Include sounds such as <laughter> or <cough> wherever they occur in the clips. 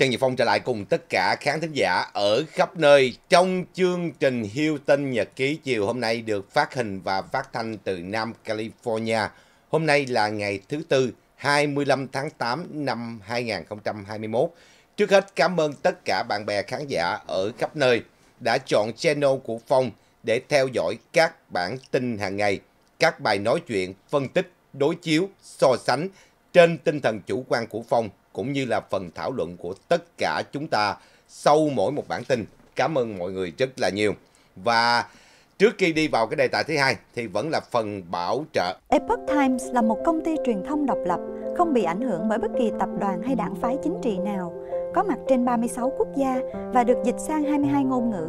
Trang Nhật Phong trở lại cùng tất cả khán thính giả ở khắp nơi trong chương trình Hilton Nhật Ký chiều hôm nay được phát hình và phát thanh từ Nam California. Hôm nay là ngày thứ Tư 25 tháng 8 năm 2021. Trước hết cảm ơn tất cả bạn bè khán giả ở khắp nơi đã chọn channel của Phong để theo dõi các bản tin hàng ngày, các bài nói chuyện, phân tích, đối chiếu, so sánh trên tinh thần chủ quan của Phong cũng như là phần thảo luận của tất cả chúng ta sau mỗi một bản tin. Cảm ơn mọi người rất là nhiều. Và Trước khi đi vào cái đề tài thứ hai thì vẫn là phần bảo trợ. Epoch Times là một công ty truyền thông độc lập, không bị ảnh hưởng bởi bất kỳ tập đoàn hay đảng phái chính trị nào, có mặt trên 36 quốc gia và được dịch sang 22 ngôn ngữ.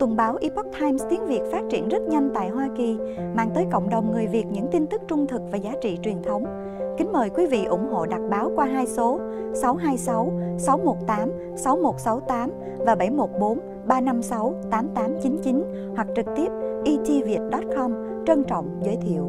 Tuần báo Epoch Times tiếng Việt phát triển rất nhanh tại Hoa Kỳ, mang tới cộng đồng người Việt những tin tức trung thực và giá trị truyền thống. Kính mời quý vị ủng hộ đặt báo qua hai số 626 618 6168 và 714 356 8899 hoặc trực tiếp etviet.com trân trọng giới thiệu.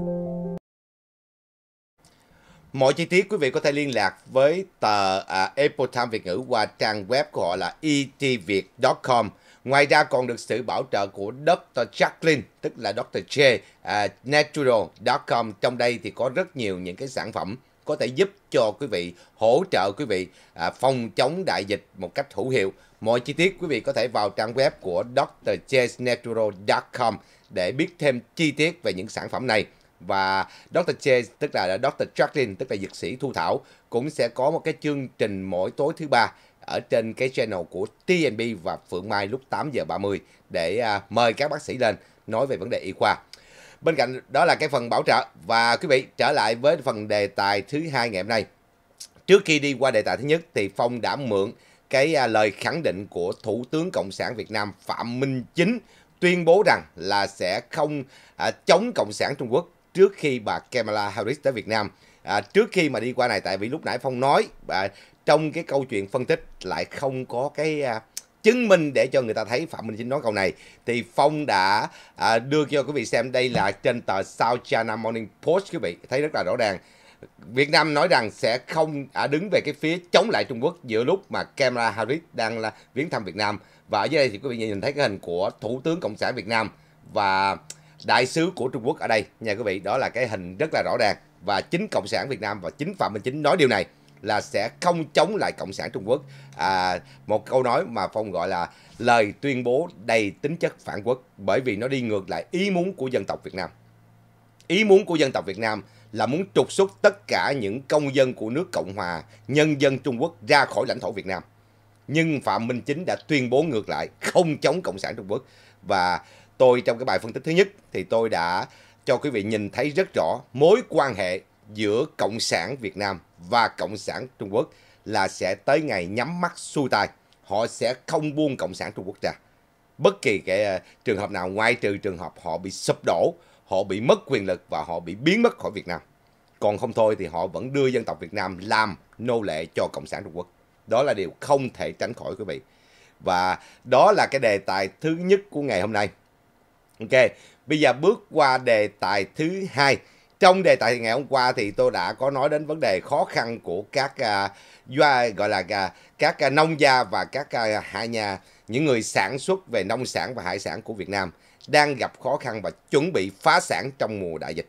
Mọi chi tiết quý vị có thể liên lạc với tờ à, Apple Time Việt ngữ qua trang web của họ là etviet.com. Ngoài ra còn được sự bảo trợ của Dr. Jacqueline, tức là Dr. J, uh, à, natural.com. Trong đây thì có rất nhiều những cái sản phẩm có thể giúp cho quý vị, hỗ trợ quý vị à, phòng chống đại dịch một cách hữu hiệu. Mọi chi tiết quý vị có thể vào trang web của drchesnatural.com để biết thêm chi tiết về những sản phẩm này. Và Dr. Chase, tức là Dr. Jacqueline, tức là dược sĩ Thu Thảo, cũng sẽ có một cái chương trình mỗi tối thứ ba ở trên cái channel của TNB và Phượng Mai lúc 8 giờ 30 để à, mời các bác sĩ lên nói về vấn đề y khoa. Bên cạnh đó là cái phần bảo trợ và quý vị trở lại với phần đề tài thứ hai ngày hôm nay. Trước khi đi qua đề tài thứ nhất thì Phong đã mượn cái à, lời khẳng định của Thủ tướng Cộng sản Việt Nam Phạm Minh Chính tuyên bố rằng là sẽ không à, chống Cộng sản Trung Quốc trước khi bà Kamala Harris tới Việt Nam. À, trước khi mà đi qua này tại vì lúc nãy Phong nói à, trong cái câu chuyện phân tích lại không có cái à, chứng minh để cho người ta thấy Phạm Minh Chính nói câu này thì Phong đã à, đưa cho quý vị xem đây là trên tờ South China Morning Post quý vị thấy rất là rõ ràng Việt Nam nói rằng sẽ không à, đứng về cái phía chống lại Trung Quốc giữa lúc mà camera Harris đang là viếng thăm Việt Nam và ở dưới đây thì quý vị nhìn thấy cái hình của Thủ tướng Cộng sản Việt Nam và đại sứ của Trung Quốc ở đây nha quý vị đó là cái hình rất là rõ ràng và chính Cộng sản Việt Nam và chính Phạm Minh Chính nói điều này là sẽ không chống lại Cộng sản Trung Quốc. À, một câu nói mà Phong gọi là lời tuyên bố đầy tính chất phản quốc bởi vì nó đi ngược lại ý muốn của dân tộc Việt Nam. Ý muốn của dân tộc Việt Nam là muốn trục xuất tất cả những công dân của nước Cộng hòa Nhân dân Trung Quốc ra khỏi lãnh thổ Việt Nam. Nhưng Phạm Minh Chính đã tuyên bố ngược lại không chống Cộng sản Trung Quốc. Và tôi trong cái bài phân tích thứ nhất thì tôi đã cho quý vị nhìn thấy rất rõ mối quan hệ giữa Cộng sản Việt Nam và Cộng sản Trung Quốc là sẽ tới ngày nhắm mắt xuôi tay. Họ sẽ không buông Cộng sản Trung Quốc ra. Bất kỳ cái ờ, trường hợp nào ngoài trừ trường hợp họ bị sụp đổ, họ bị mất quyền lực và họ bị biến mất khỏi Việt Nam. Còn không thôi thì họ vẫn đưa dân tộc Việt Nam làm nô lệ cho Cộng sản Trung Quốc. Đó là điều không thể tránh khỏi quý vị. Và đó là cái đề tài thứ nhất của ngày hôm nay. Ok, bây giờ bước qua đề tài thứ hai trong đề tài ngày hôm qua thì tôi đã có nói đến vấn đề khó khăn của các uh, gọi là uh, các uh, nông gia và các uh, hạ nhà những người sản xuất về nông sản và hải sản của Việt Nam đang gặp khó khăn và chuẩn bị phá sản trong mùa đại dịch.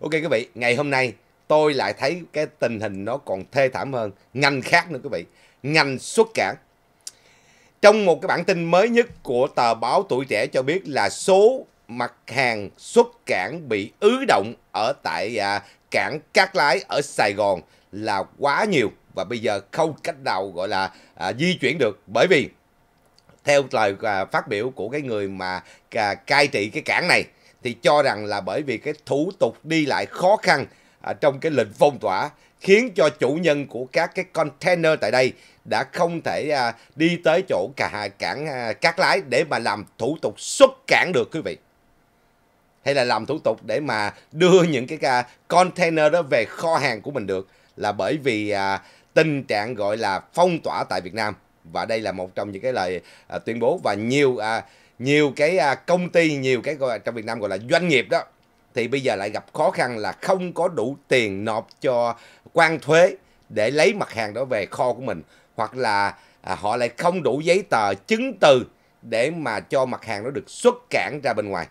Ok quý vị, ngày hôm nay tôi lại thấy cái tình hình nó còn thê thảm hơn ngành khác nữa quý vị, ngành xuất cảng. Trong một cái bản tin mới nhất của tờ báo Tuổi Trẻ cho biết là số mặt hàng xuất cảng bị ứ động ở tại à, cảng Cát Lái ở Sài Gòn là quá nhiều và bây giờ không cách nào gọi là à, di chuyển được bởi vì theo lời à, phát biểu của cái người mà à, cai trị cái cảng này thì cho rằng là bởi vì cái thủ tục đi lại khó khăn à, trong cái lệnh phong tỏa khiến cho chủ nhân của các cái container tại đây đã không thể à, đi tới chỗ cả cảng à, cát lái để mà làm thủ tục xuất cảng được quý vị hay là làm thủ tục để mà đưa những cái container đó về kho hàng của mình được là bởi vì à, tình trạng gọi là phong tỏa tại Việt Nam và đây là một trong những cái lời à, tuyên bố và nhiều à, nhiều cái à, công ty nhiều cái gọi, trong Việt Nam gọi là doanh nghiệp đó thì bây giờ lại gặp khó khăn là không có đủ tiền nộp cho quan thuế để lấy mặt hàng đó về kho của mình hoặc là à, họ lại không đủ giấy tờ chứng từ để mà cho mặt hàng đó được xuất cảng ra bên ngoài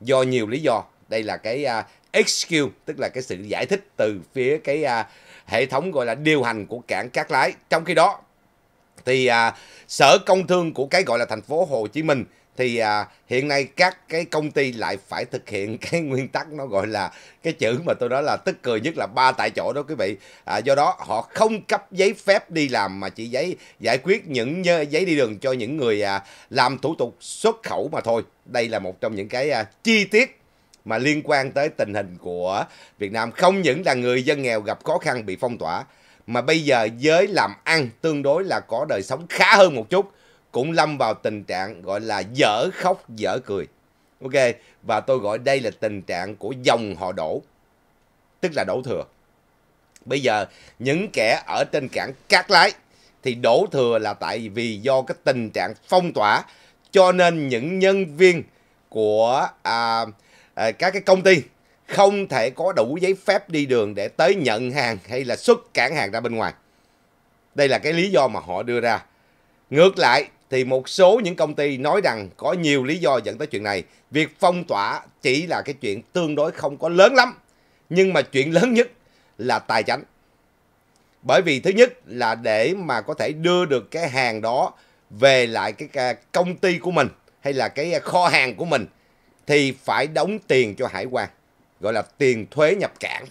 do nhiều lý do đây là cái à, uh, HQ tức là cái sự giải thích từ phía cái uh, hệ thống gọi là điều hành của cảng Cát Lái trong khi đó thì uh, sở công thương của cái gọi là thành phố Hồ Chí Minh thì à, hiện nay các cái công ty lại phải thực hiện <laughs> cái nguyên tắc nó gọi là cái chữ mà tôi nói là tức cười nhất là ba tại chỗ đó quý vị à, do đó họ không cấp giấy phép đi làm mà chỉ giấy giải quyết những giấy đi đường cho những người à, làm thủ tục xuất khẩu mà thôi đây là một trong những cái à, chi tiết mà liên quan tới tình hình của Việt Nam không những là người dân nghèo gặp khó khăn bị phong tỏa mà bây giờ giới làm ăn tương đối là có đời sống khá hơn một chút cũng lâm vào tình trạng gọi là dở khóc dở cười. Ok, và tôi gọi đây là tình trạng của dòng họ đổ, tức là đổ thừa. Bây giờ những kẻ ở trên cảng Cát Lái thì đổ thừa là tại vì do cái tình trạng phong tỏa cho nên những nhân viên của à, à, các cái công ty không thể có đủ giấy phép đi đường để tới nhận hàng hay là xuất cảng hàng ra bên ngoài. Đây là cái lý do mà họ đưa ra. Ngược lại thì một số những công ty nói rằng có nhiều lý do dẫn tới chuyện này. Việc phong tỏa chỉ là cái chuyện tương đối không có lớn lắm. Nhưng mà chuyện lớn nhất là tài chánh. Bởi vì thứ nhất là để mà có thể đưa được cái hàng đó về lại cái công ty của mình hay là cái kho hàng của mình thì phải đóng tiền cho hải quan gọi là tiền thuế nhập cảng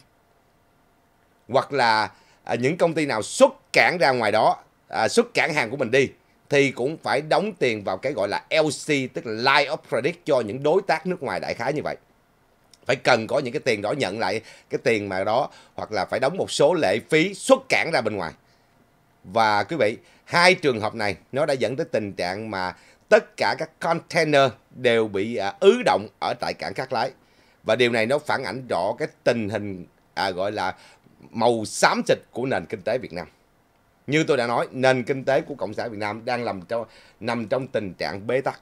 hoặc là à, những công ty nào xuất cảng ra ngoài đó à, xuất cảng hàng của mình đi thì cũng phải đóng tiền vào cái gọi là LC tức là Line of Credit cho những đối tác nước ngoài đại khái như vậy phải cần có những cái tiền đó nhận lại cái tiền mà đó hoặc là phải đóng một số lệ phí xuất cảng ra bên ngoài và quý vị hai trường hợp này nó đã dẫn tới tình trạng mà tất cả các container đều bị à, ứ động ở tại cảng Cát Lái và điều này nó phản ảnh rõ cái tình hình à, gọi là màu xám xịt của nền kinh tế Việt Nam như tôi đã nói nền kinh tế của cộng sản việt nam đang nằm trong nằm trong tình trạng bế tắc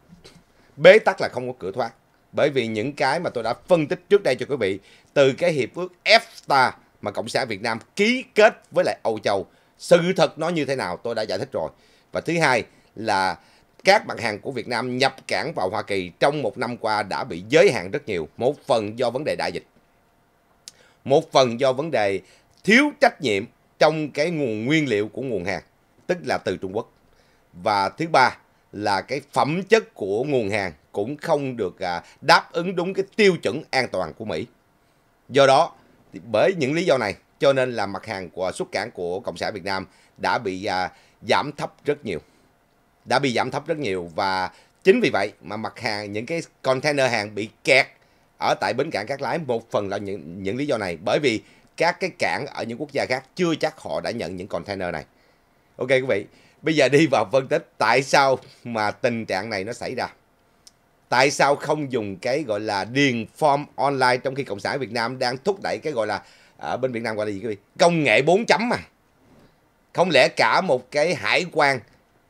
bế tắc là không có cửa thoát bởi vì những cái mà tôi đã phân tích trước đây cho quý vị từ cái hiệp ước EFTA mà cộng sản việt nam ký kết với lại âu châu sự thật nó như thế nào tôi đã giải thích rồi và thứ hai là các mặt hàng của Việt Nam nhập cảng vào Hoa Kỳ trong một năm qua đã bị giới hạn rất nhiều. Một phần do vấn đề đại dịch. Một phần do vấn đề thiếu trách nhiệm trong cái nguồn nguyên liệu của nguồn hàng, tức là từ Trung Quốc. Và thứ ba là cái phẩm chất của nguồn hàng cũng không được à, đáp ứng đúng cái tiêu chuẩn an toàn của Mỹ. Do đó, bởi những lý do này, cho nên là mặt hàng của xuất cảng của Cộng sản Việt Nam đã bị à, giảm thấp rất nhiều. Đã bị giảm thấp rất nhiều và chính vì vậy mà mặt hàng, những cái container hàng bị kẹt ở tại bến cảng Cát Lái một phần là những, những lý do này. Bởi vì các cái cảng ở những quốc gia khác chưa chắc họ đã nhận những container này. Ok quý vị, bây giờ đi vào phân tích tại sao mà tình trạng này nó xảy ra. Tại sao không dùng cái gọi là điền form online trong khi Cộng sản Việt Nam đang thúc đẩy cái gọi là ở à, bên Việt Nam gọi là gì quý vị? Công nghệ 4 chấm mà. Không lẽ cả một cái hải quan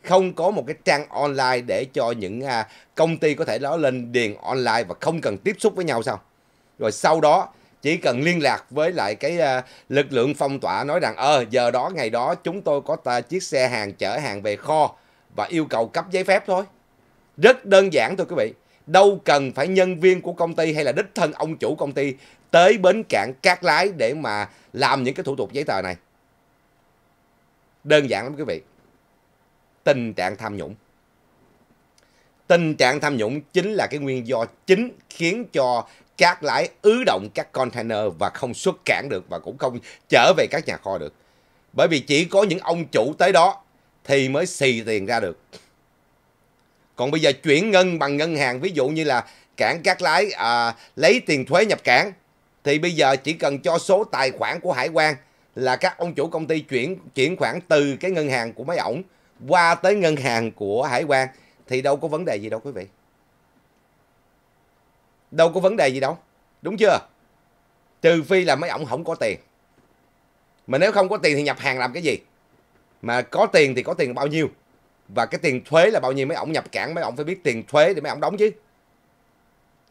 không có một cái trang online để cho những à, công ty có thể đó lên điền online và không cần tiếp xúc với nhau sao? Rồi sau đó chỉ cần liên lạc với lại cái uh, lực lượng phong tỏa nói rằng ờ giờ đó ngày đó chúng tôi có ta chiếc xe hàng chở hàng về kho và yêu cầu cấp giấy phép thôi rất đơn giản thôi quý vị đâu cần phải nhân viên của công ty hay là đích thân ông chủ công ty tới bến cảng cát lái để mà làm những cái thủ tục giấy tờ này đơn giản lắm quý vị tình trạng tham nhũng tình trạng tham nhũng chính là cái nguyên do chính khiến cho các lái ứ động các container và không xuất cản được và cũng không trở về các nhà kho được. Bởi vì chỉ có những ông chủ tới đó thì mới xì tiền ra được. Còn bây giờ chuyển ngân bằng ngân hàng, ví dụ như là cảng các lái à, lấy tiền thuế nhập cảng, thì bây giờ chỉ cần cho số tài khoản của hải quan là các ông chủ công ty chuyển chuyển khoản từ cái ngân hàng của mấy ổng qua tới ngân hàng của hải quan thì đâu có vấn đề gì đâu quý vị. Đâu có vấn đề gì đâu. Đúng chưa? Trừ phi là mấy ổng không có tiền. Mà nếu không có tiền thì nhập hàng làm cái gì? Mà có tiền thì có tiền bao nhiêu? Và cái tiền thuế là bao nhiêu mấy ổng nhập cảng mấy ổng phải biết tiền thuế thì mấy ổng đóng chứ.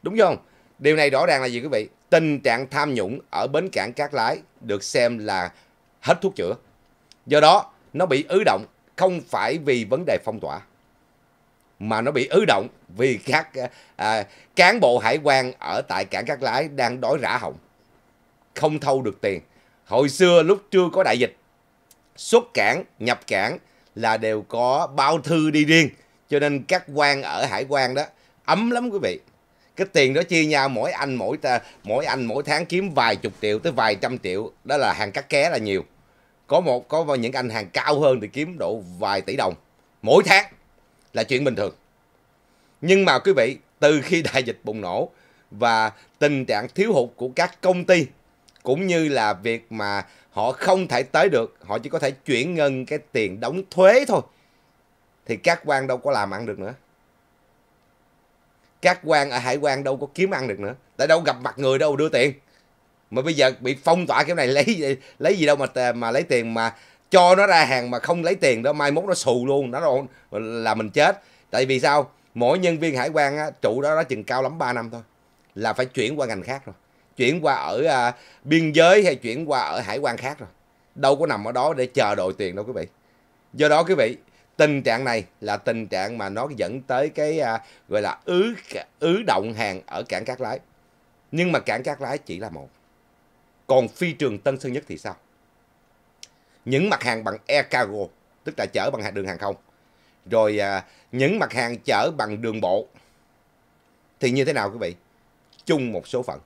Đúng không? Điều này rõ ràng là gì quý vị? Tình trạng tham nhũng ở bến cảng Cát Lái được xem là hết thuốc chữa. Do đó, nó bị ứ động không phải vì vấn đề phong tỏa mà nó bị ứ động vì các à, à, cán bộ hải quan ở tại cảng Cát Lái đang đói rã họng, không thâu được tiền. Hồi xưa lúc chưa có đại dịch, xuất cảng, nhập cảng là đều có bao thư đi riêng, cho nên các quan ở hải quan đó ấm lắm quý vị. Cái tiền đó chia nhau mỗi anh mỗi ta, mỗi anh mỗi tháng kiếm vài chục triệu tới vài trăm triệu, đó là hàng cắt ké là nhiều. Có một có những anh hàng cao hơn thì kiếm độ vài tỷ đồng mỗi tháng là chuyện bình thường. Nhưng mà quý vị, từ khi đại dịch bùng nổ và tình trạng thiếu hụt của các công ty cũng như là việc mà họ không thể tới được, họ chỉ có thể chuyển ngân cái tiền đóng thuế thôi. Thì các quan đâu có làm ăn được nữa. Các quan ở hải quan đâu có kiếm ăn được nữa. Tại đâu gặp mặt người đâu đưa tiền. Mà bây giờ bị phong tỏa kiểu này <laughs> lấy lấy gì đâu mà mà lấy tiền mà cho nó ra hàng mà không lấy tiền đó mai mốt nó xù luôn nó là mình chết tại vì sao mỗi nhân viên hải quan á, trụ đó nó chừng cao lắm 3 năm thôi là phải chuyển qua ngành khác rồi chuyển qua ở à, biên giới hay chuyển qua ở hải quan khác rồi đâu có nằm ở đó để chờ đội tiền đâu quý vị do đó quý vị tình trạng này là tình trạng mà nó dẫn tới cái à, gọi là ứ ứ động hàng ở cảng cát lái nhưng mà cảng cát lái chỉ là một còn phi trường tân sơn nhất thì sao những mặt hàng bằng air cargo tức là chở bằng đường hàng không rồi à, những mặt hàng chở bằng đường bộ thì như thế nào quý vị chung một số phận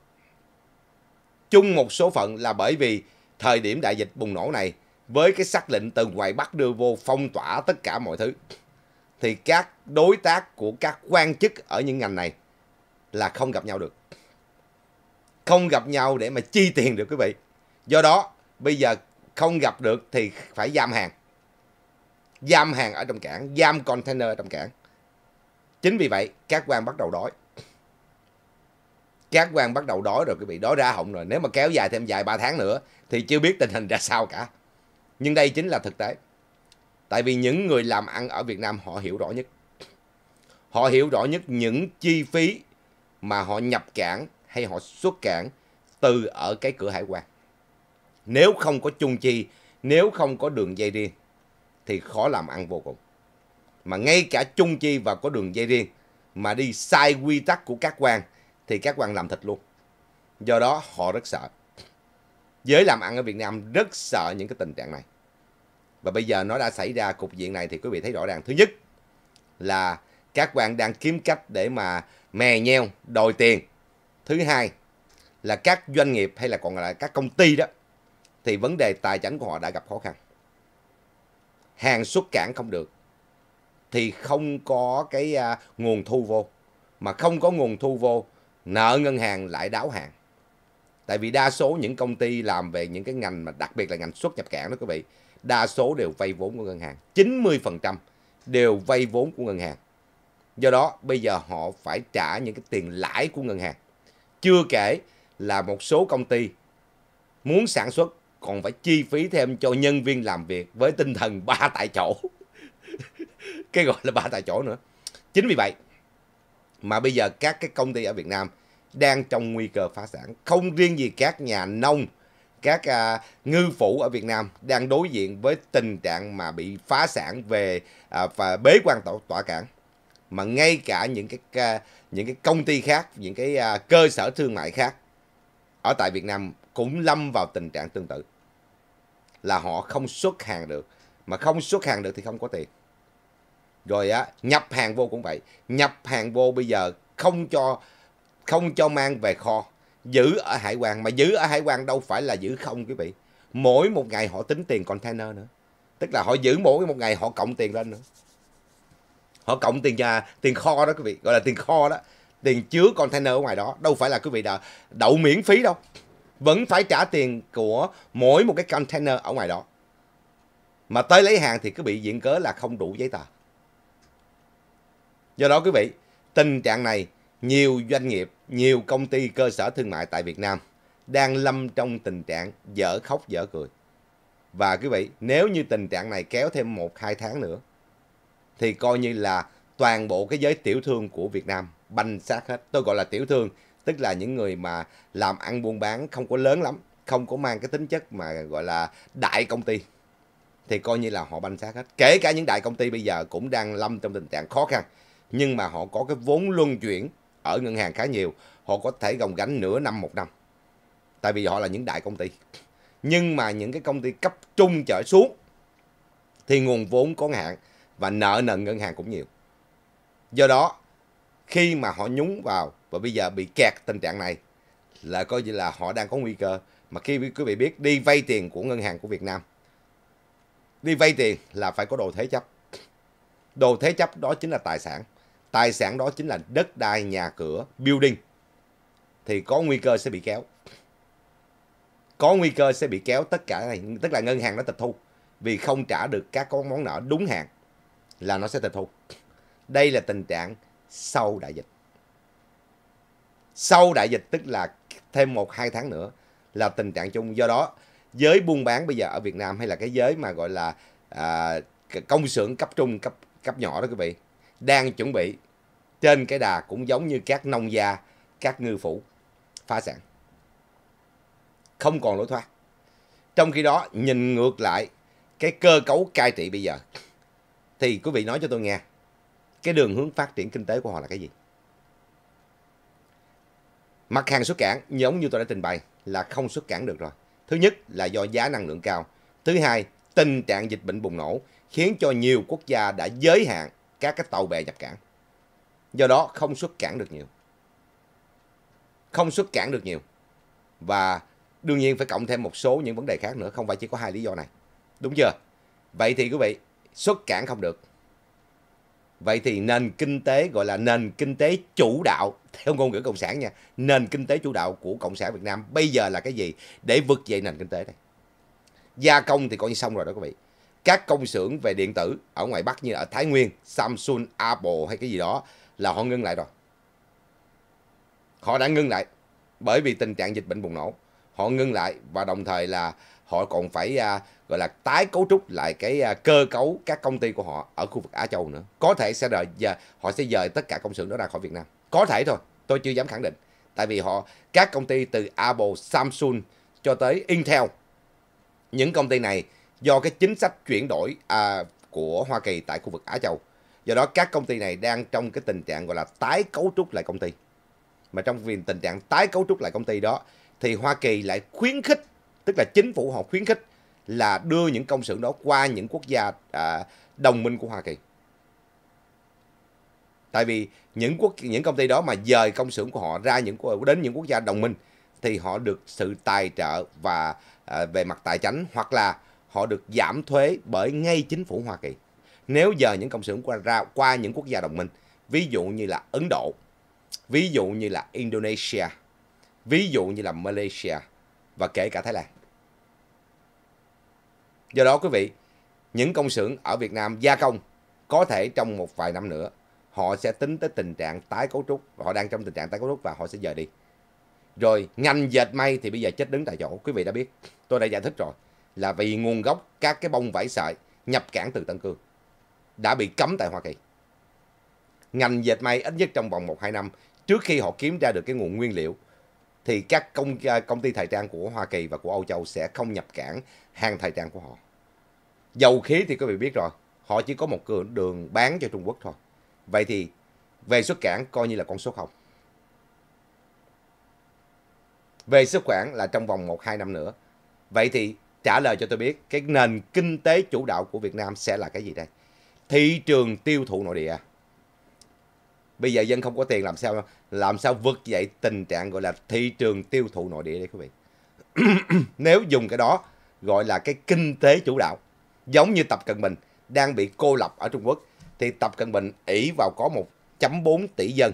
chung một số phận là bởi vì thời điểm đại dịch bùng nổ này với cái xác lệnh từ ngoài Bắc đưa vô phong tỏa tất cả mọi thứ thì các đối tác của các quan chức ở những ngành này là không gặp nhau được. Không gặp nhau để mà chi tiền được quý vị. Do đó, bây giờ không gặp được thì phải giam hàng giam hàng ở trong cảng giam container ở trong cảng chính vì vậy các quan bắt đầu đói các quan bắt đầu đói rồi cái bị đói ra họng rồi nếu mà kéo dài thêm vài ba tháng nữa thì chưa biết tình hình ra sao cả nhưng đây chính là thực tế tại vì những người làm ăn ở việt nam họ hiểu rõ nhất họ hiểu rõ nhất những chi phí mà họ nhập cảng hay họ xuất cảng từ ở cái cửa hải quan nếu không có chung chi, nếu không có đường dây riêng thì khó làm ăn vô cùng. Mà ngay cả chung chi và có đường dây riêng mà đi sai quy tắc của các quan thì các quan làm thịt luôn. Do đó họ rất sợ. Giới làm ăn ở Việt Nam rất sợ những cái tình trạng này. Và bây giờ nó đã xảy ra cục diện này thì quý vị thấy rõ ràng. Thứ nhất là các quan đang kiếm cách để mà mè nheo, đòi tiền. Thứ hai là các doanh nghiệp hay là còn là các công ty đó thì vấn đề tài chính của họ đã gặp khó khăn. Hàng xuất cảng không được thì không có cái à, nguồn thu vô mà không có nguồn thu vô nợ ngân hàng lại đáo hàng. Tại vì đa số những công ty làm về những cái ngành mà đặc biệt là ngành xuất nhập cảng đó quý vị, đa số đều vay vốn của ngân hàng, 90% đều vay vốn của ngân hàng. Do đó bây giờ họ phải trả những cái tiền lãi của ngân hàng. Chưa kể là một số công ty muốn sản xuất còn phải chi phí thêm cho nhân viên làm việc với tinh thần ba tại chỗ <laughs> cái gọi là ba tại chỗ nữa chính vì vậy mà bây giờ các cái công ty ở Việt Nam đang trong nguy cơ phá sản không riêng gì các nhà nông các à, ngư phủ ở Việt Nam đang đối diện với tình trạng mà bị phá sản về à, và bế quan tỏa, tỏa cảng mà ngay cả những cái à, những cái công ty khác những cái à, cơ sở thương mại khác ở tại Việt Nam cũng lâm vào tình trạng tương tự là họ không xuất hàng được. Mà không xuất hàng được thì không có tiền. Rồi á, nhập hàng vô cũng vậy. Nhập hàng vô bây giờ không cho không cho mang về kho. Giữ ở hải quan. Mà giữ ở hải quan đâu phải là giữ không quý vị. Mỗi một ngày họ tính tiền container nữa. Tức là họ giữ mỗi một ngày họ cộng tiền lên nữa. Họ cộng tiền nhà, tiền kho đó quý vị. Gọi là tiền kho đó. Tiền chứa container ở ngoài đó. Đâu phải là quý vị đậu miễn phí đâu vẫn phải trả tiền của mỗi một cái container ở ngoài đó. Mà tới lấy hàng thì cứ bị diện cớ là không đủ giấy tờ. Do đó quý vị, tình trạng này nhiều doanh nghiệp, nhiều công ty cơ sở thương mại tại Việt Nam đang lâm trong tình trạng dở khóc dở cười. Và quý vị, nếu như tình trạng này kéo thêm 1-2 tháng nữa, thì coi như là toàn bộ cái giới tiểu thương của Việt Nam banh xác hết. Tôi gọi là tiểu thương tức là những người mà làm ăn buôn bán không có lớn lắm không có mang cái tính chất mà gọi là đại công ty thì coi như là họ banh xác hết kể cả những đại công ty bây giờ cũng đang lâm trong tình trạng khó khăn nhưng mà họ có cái vốn luân chuyển ở ngân hàng khá nhiều họ có thể gồng gánh nửa năm một năm tại vì họ là những đại công ty nhưng mà những cái công ty cấp trung trở xuống thì nguồn vốn có hạn và nợ nần ngân hàng cũng nhiều do đó khi mà họ nhúng vào và bây giờ bị kẹt tình trạng này là coi như là họ đang có nguy cơ mà khi quý vị biết đi vay tiền của ngân hàng của Việt Nam đi vay tiền là phải có đồ thế chấp đồ thế chấp đó chính là tài sản tài sản đó chính là đất đai nhà cửa building thì có nguy cơ sẽ bị kéo có nguy cơ sẽ bị kéo tất cả này tức là ngân hàng nó tịch thu vì không trả được các con món nợ đúng hạn là nó sẽ tịch thu đây là tình trạng sau đại dịch sau đại dịch tức là thêm một hai tháng nữa là tình trạng chung do đó giới buôn bán bây giờ ở Việt Nam hay là cái giới mà gọi là à, công xưởng cấp trung cấp cấp nhỏ đó quý vị đang chuẩn bị trên cái đà cũng giống như các nông gia các ngư phủ phá sản không còn lối thoát trong khi đó nhìn ngược lại cái cơ cấu cai trị bây giờ thì quý vị nói cho tôi nghe cái đường hướng phát triển kinh tế của họ là cái gì Mặt hàng xuất cảng giống như tôi đã trình bày là không xuất cảng được rồi. Thứ nhất là do giá năng lượng cao. Thứ hai, tình trạng dịch bệnh bùng nổ khiến cho nhiều quốc gia đã giới hạn các cái tàu bè nhập cảng. Do đó không xuất cảng được nhiều. Không xuất cảng được nhiều. Và đương nhiên phải cộng thêm một số những vấn đề khác nữa, không phải chỉ có hai lý do này. Đúng chưa? Vậy thì quý vị, xuất cảng không được Vậy thì nền kinh tế gọi là nền kinh tế chủ đạo theo ngôn ngữ cộng sản nha, nền kinh tế chủ đạo của cộng sản Việt Nam bây giờ là cái gì để vực dậy nền kinh tế này. Gia công thì coi như xong rồi đó quý vị. Các công xưởng về điện tử ở ngoài Bắc như ở Thái Nguyên, Samsung, Apple hay cái gì đó là họ ngưng lại rồi. Họ đã ngưng lại bởi vì tình trạng dịch bệnh bùng nổ. Họ ngưng lại và đồng thời là họ còn phải à, gọi là tái cấu trúc lại cái à, cơ cấu các công ty của họ ở khu vực Á Châu nữa. Có thể sẽ rời giờ họ sẽ dời tất cả công xưởng đó ra khỏi Việt Nam. Có thể thôi, tôi chưa dám khẳng định. Tại vì họ các công ty từ Apple, Samsung cho tới Intel những công ty này do cái chính sách chuyển đổi à, của Hoa Kỳ tại khu vực Á Châu. Do đó các công ty này đang trong cái tình trạng gọi là tái cấu trúc lại công ty. Mà trong vì tình trạng tái cấu trúc lại công ty đó thì Hoa Kỳ lại khuyến khích tức là chính phủ họ khuyến khích là đưa những công xưởng đó qua những quốc gia à, đồng minh của Hoa Kỳ. Tại vì những quốc những công ty đó mà dời công xưởng của họ ra những đến những quốc gia đồng minh thì họ được sự tài trợ và à, về mặt tài chính hoặc là họ được giảm thuế bởi ngay chính phủ Hoa Kỳ. Nếu dời những công xưởng qua ra qua những quốc gia đồng minh, ví dụ như là Ấn Độ, ví dụ như là Indonesia, ví dụ như là Malaysia và kể cả Thái Lan. Do đó quý vị, những công xưởng ở Việt Nam gia công có thể trong một vài năm nữa họ sẽ tính tới tình trạng tái cấu trúc và họ đang trong tình trạng tái cấu trúc và họ sẽ dời đi. Rồi ngành dệt may thì bây giờ chết đứng tại chỗ, quý vị đã biết. Tôi đã giải thích rồi là vì nguồn gốc các cái bông vải sợi nhập cảng từ Tân Cương đã bị cấm tại Hoa Kỳ. Ngành dệt may ít nhất trong vòng 1 2 năm trước khi họ kiếm ra được cái nguồn nguyên liệu thì các công à, công ty thời trang của Hoa Kỳ và của Âu Châu sẽ không nhập cảng hàng thời trang của họ. Dầu khí thì quý vị biết rồi, họ chỉ có một đường, đường bán cho Trung Quốc thôi. Vậy thì về xuất cảng coi như là con số 0. Về xuất cảng là trong vòng 1-2 năm nữa. Vậy thì trả lời cho tôi biết cái nền kinh tế chủ đạo của Việt Nam sẽ là cái gì đây? Thị trường tiêu thụ nội địa bây giờ dân không có tiền làm sao làm sao vượt dậy tình trạng gọi là thị trường tiêu thụ nội địa đấy quý vị <clears throat> nếu dùng cái đó gọi là cái kinh tế chủ đạo giống như Tập Cận Bình đang bị cô lập ở Trung Quốc thì Tập Cận Bình ỷ vào có 1.4 tỷ dân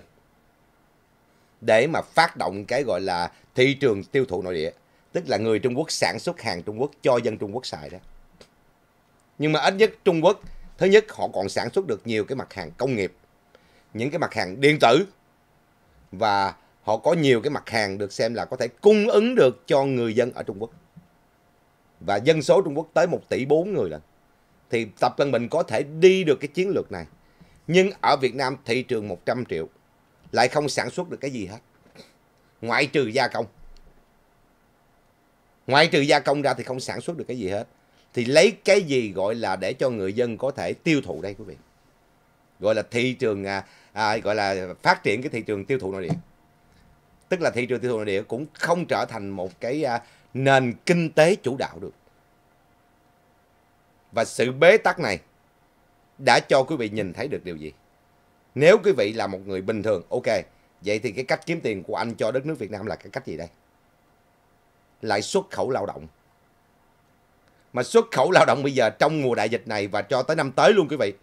để mà phát động cái gọi là thị trường tiêu thụ nội địa tức là người Trung Quốc sản xuất hàng Trung Quốc cho dân Trung Quốc xài đó nhưng mà ít nhất Trung Quốc thứ nhất họ còn sản xuất được nhiều cái mặt hàng công nghiệp những cái mặt hàng điện tử và họ có nhiều cái mặt hàng được xem là có thể cung ứng được cho người dân ở Trung Quốc. Và dân số Trung Quốc tới 1 tỷ 4 người lần. Thì Tập Cận Bình có thể đi được cái chiến lược này. Nhưng ở Việt Nam thị trường 100 triệu lại không sản xuất được cái gì hết. Ngoại trừ gia công. Ngoại trừ gia công ra thì không sản xuất được cái gì hết. Thì lấy cái gì gọi là để cho người dân có thể tiêu thụ đây quý vị. Gọi là thị trường à, à, gọi là phát triển cái thị trường tiêu thụ nội địa tức là thị trường tiêu thụ nội địa cũng không trở thành một cái à, nền kinh tế chủ đạo được và sự bế tắc này đã cho quý vị nhìn thấy được điều gì nếu quý vị là một người bình thường ok vậy thì cái cách kiếm tiền của anh cho đất nước việt nam là cái cách gì đây lại xuất khẩu lao động mà xuất khẩu lao động bây giờ trong mùa đại dịch này và cho tới năm tới luôn quý vị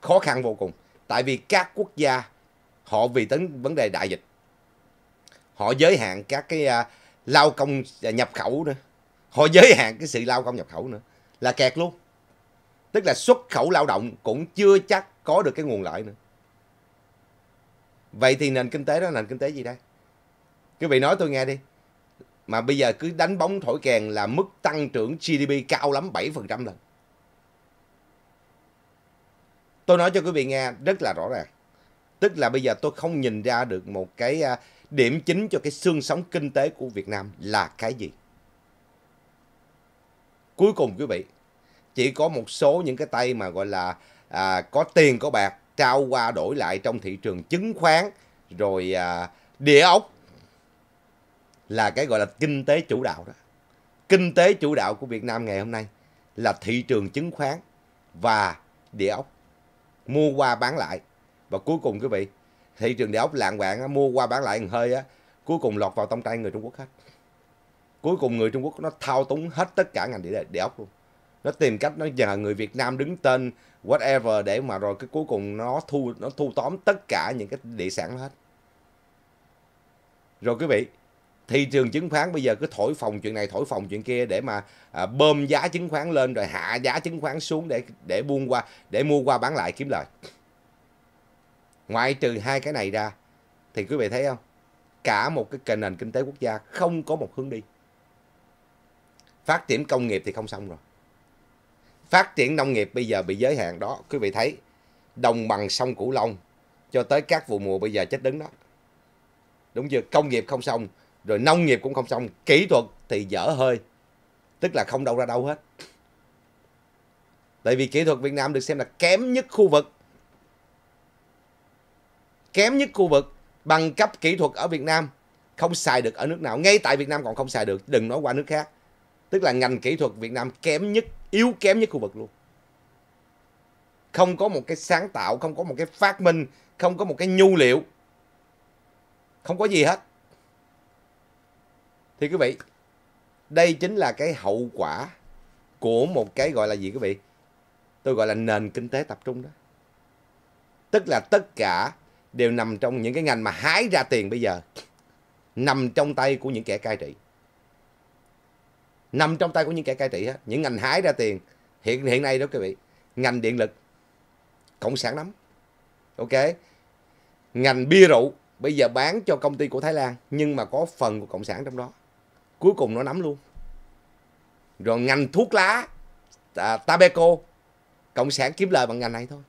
khó khăn vô cùng Tại vì các quốc gia họ vì tính vấn đề đại dịch họ giới hạn các cái uh, lao công à, nhập khẩu nữa họ giới hạn cái sự lao công nhập khẩu nữa là kẹt luôn tức là xuất khẩu lao động cũng chưa chắc có được cái nguồn lợi nữa vậy thì nền kinh tế đó nền kinh tế gì đây quý vị nói tôi nghe đi mà bây giờ cứ đánh bóng thổi kèn là mức tăng trưởng GDP cao lắm 7% lần tôi nói cho quý vị nghe rất là rõ ràng tức là bây giờ tôi không nhìn ra được một cái à, điểm chính cho cái xương sống kinh tế của Việt Nam là cái gì cuối cùng quý vị chỉ có một số những cái tay mà gọi là à, có tiền có bạc trao qua đổi lại trong thị trường chứng khoán rồi à, địa ốc là cái gọi là kinh tế chủ đạo đó kinh tế chủ đạo của Việt Nam ngày hôm nay là thị trường chứng khoán và địa ốc mua qua bán lại và cuối cùng quý vị thị trường địa ốc lạng quạng mua qua bán lại hơi á cuối cùng lọt vào trong tay người Trung Quốc hết cuối cùng người Trung Quốc nó thao túng hết tất cả ngành địa, địa ốc luôn nó tìm cách nó nhờ người Việt Nam đứng tên whatever để mà rồi cái cuối cùng nó thu nó thu tóm tất cả những cái địa sản hết rồi quý vị thị trường chứng khoán bây giờ cứ thổi phòng chuyện này thổi phòng chuyện kia để mà à, bơm giá chứng khoán lên rồi hạ giá chứng khoán xuống để để buông qua để mua qua bán lại kiếm lời ngoại trừ hai cái này ra thì quý vị thấy không cả một cái nền kinh tế quốc gia không có một hướng đi phát triển công nghiệp thì không xong rồi phát triển nông nghiệp bây giờ bị giới hạn đó quý vị thấy đồng bằng sông cửu long cho tới các vụ mùa bây giờ chết đứng đó đúng chưa công nghiệp không xong rồi nông nghiệp cũng không xong kỹ thuật thì dở hơi tức là không đâu ra đâu hết tại vì kỹ thuật Việt Nam được xem là kém nhất khu vực kém nhất khu vực bằng cấp kỹ thuật ở Việt Nam không xài được ở nước nào ngay tại Việt Nam còn không xài được đừng nói qua nước khác tức là ngành kỹ thuật Việt Nam kém nhất yếu kém nhất khu vực luôn không có một cái sáng tạo không có một cái phát minh không có một cái nhu liệu không có gì hết thì quý vị, đây chính là cái hậu quả của một cái gọi là gì quý vị? Tôi gọi là nền kinh tế tập trung đó. Tức là tất cả đều nằm trong những cái ngành mà hái ra tiền bây giờ. Nằm trong tay của những kẻ cai trị. Nằm trong tay của những kẻ cai trị hết. Những ngành hái ra tiền hiện hiện nay đó quý vị. Ngành điện lực, cộng sản lắm Ok. Ngành bia rượu bây giờ bán cho công ty của Thái Lan nhưng mà có phần của cộng sản trong đó cuối cùng nó nắm luôn rồi ngành thuốc lá à, tobacco cộng sản kiếm lời bằng ngành này thôi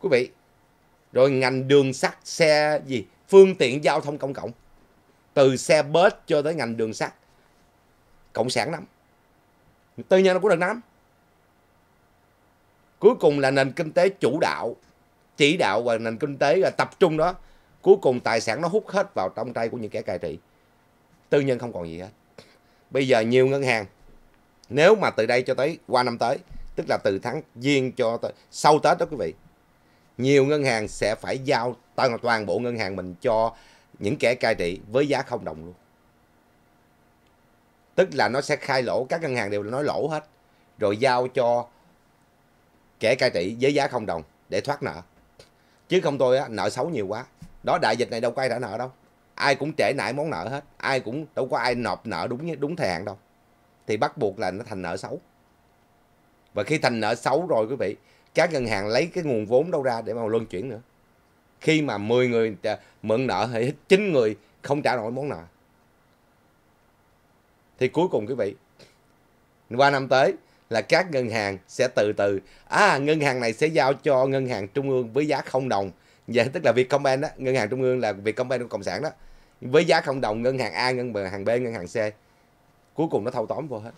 quý vị rồi ngành đường sắt xe gì phương tiện giao thông công cộng từ xe bus cho tới ngành đường sắt cộng sản nắm tư nhân nó cũng được nắm cuối cùng là nền kinh tế chủ đạo chỉ đạo và nền kinh tế là tập trung đó cuối cùng tài sản nó hút hết vào trong tay của những kẻ cai trị tư nhân không còn gì hết bây giờ nhiều ngân hàng nếu mà từ đây cho tới qua năm tới tức là từ tháng giêng cho tới, sau tết đó quý vị nhiều ngân hàng sẽ phải giao toàn, toàn bộ ngân hàng mình cho những kẻ cai trị với giá không đồng luôn tức là nó sẽ khai lỗ các ngân hàng đều nói lỗ hết rồi giao cho kẻ cai trị với giá không đồng để thoát nợ chứ không tôi á, nợ xấu nhiều quá đó đại dịch này đâu có ai trả nợ đâu ai cũng trễ nải món nợ hết ai cũng đâu có ai nộp nợ đúng đúng thời hạn đâu thì bắt buộc là nó thành nợ xấu và khi thành nợ xấu rồi quý vị các ngân hàng lấy cái nguồn vốn đâu ra để mà luân chuyển nữa khi mà 10 người à, mượn nợ thì chín người không trả nổi món nợ thì cuối cùng quý vị qua năm tới là các ngân hàng sẽ từ từ à ngân hàng này sẽ giao cho ngân hàng trung ương với giá không đồng dạ tức là Vietcombank đó ngân hàng trung ương là Vietcombank của cộng sản đó với giá không đồng ngân hàng A ngân hàng B ngân hàng C cuối cùng nó thâu tóm vô hết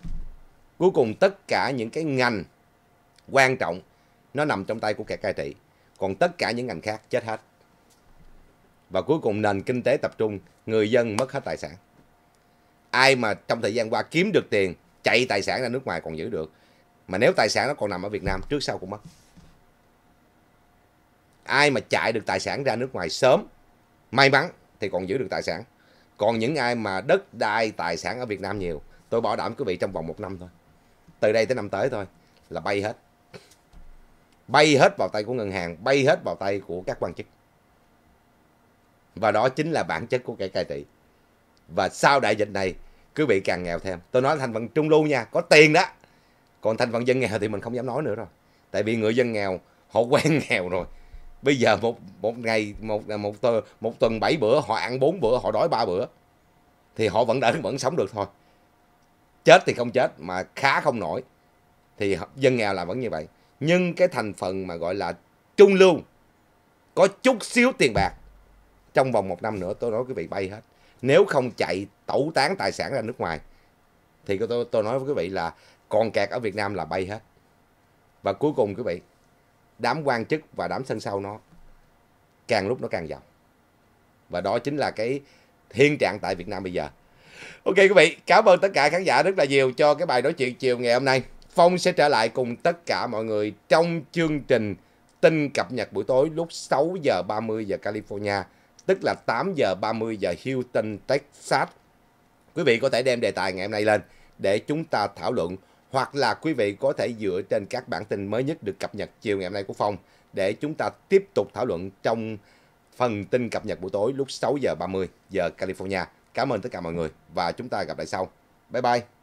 cuối cùng tất cả những cái ngành quan trọng nó nằm trong tay của kẻ cai trị còn tất cả những ngành khác chết hết và cuối cùng nền kinh tế tập trung người dân mất hết tài sản ai mà trong thời gian qua kiếm được tiền chạy tài sản ra nước ngoài còn giữ được mà nếu tài sản nó còn nằm ở Việt Nam trước sau cũng mất ai mà chạy được tài sản ra nước ngoài sớm may mắn thì còn giữ được tài sản còn những ai mà đất đai tài sản ở Việt Nam nhiều tôi bảo đảm quý vị trong vòng một năm thôi từ đây tới năm tới thôi là bay hết bay hết vào tay của ngân hàng bay hết vào tay của các quan chức và đó chính là bản chất của kẻ cai trị và sau đại dịch này quý vị càng nghèo thêm tôi nói thành phần trung lưu nha có tiền đó còn thành phần dân nghèo thì mình không dám nói nữa rồi tại vì người dân nghèo họ <laughs> quen nghèo rồi bây giờ một một ngày một à, một tuần một tuần bảy bữa họ ăn bốn bữa họ đói ba bữa thì họ vẫn đã vẫn sống được thôi chết thì không chết mà khá không nổi thì dân nghèo là vẫn như vậy nhưng cái thành phần mà gọi là trung lưu có chút xíu tiền bạc trong vòng một năm nữa tôi nói quý vị bay hết nếu không chạy tẩu tán tài sản ra nước ngoài thì tôi tôi nói với quý vị là còn kẹt ở Việt Nam là bay hết và cuối cùng quý vị đám quan chức và đám sân sau nó càng lúc nó càng giàu và đó chính là cái thiên trạng tại Việt Nam bây giờ ok quý vị cảm ơn tất cả khán giả rất là nhiều cho cái bài nói chuyện chiều ngày hôm nay Phong sẽ trở lại cùng tất cả mọi người trong chương trình tin cập nhật buổi tối lúc 6 giờ 30 giờ California, tức là 8 giờ 30 giờ Houston, Texas. Quý vị có thể đem đề tài ngày hôm nay lên để chúng ta thảo luận hoặc là quý vị có thể dựa trên các bản tin mới nhất được cập nhật chiều ngày hôm nay của Phong để chúng ta tiếp tục thảo luận trong phần tin cập nhật buổi tối lúc 6 giờ 30 giờ California. Cảm ơn tất cả mọi người và chúng ta gặp lại sau. Bye bye.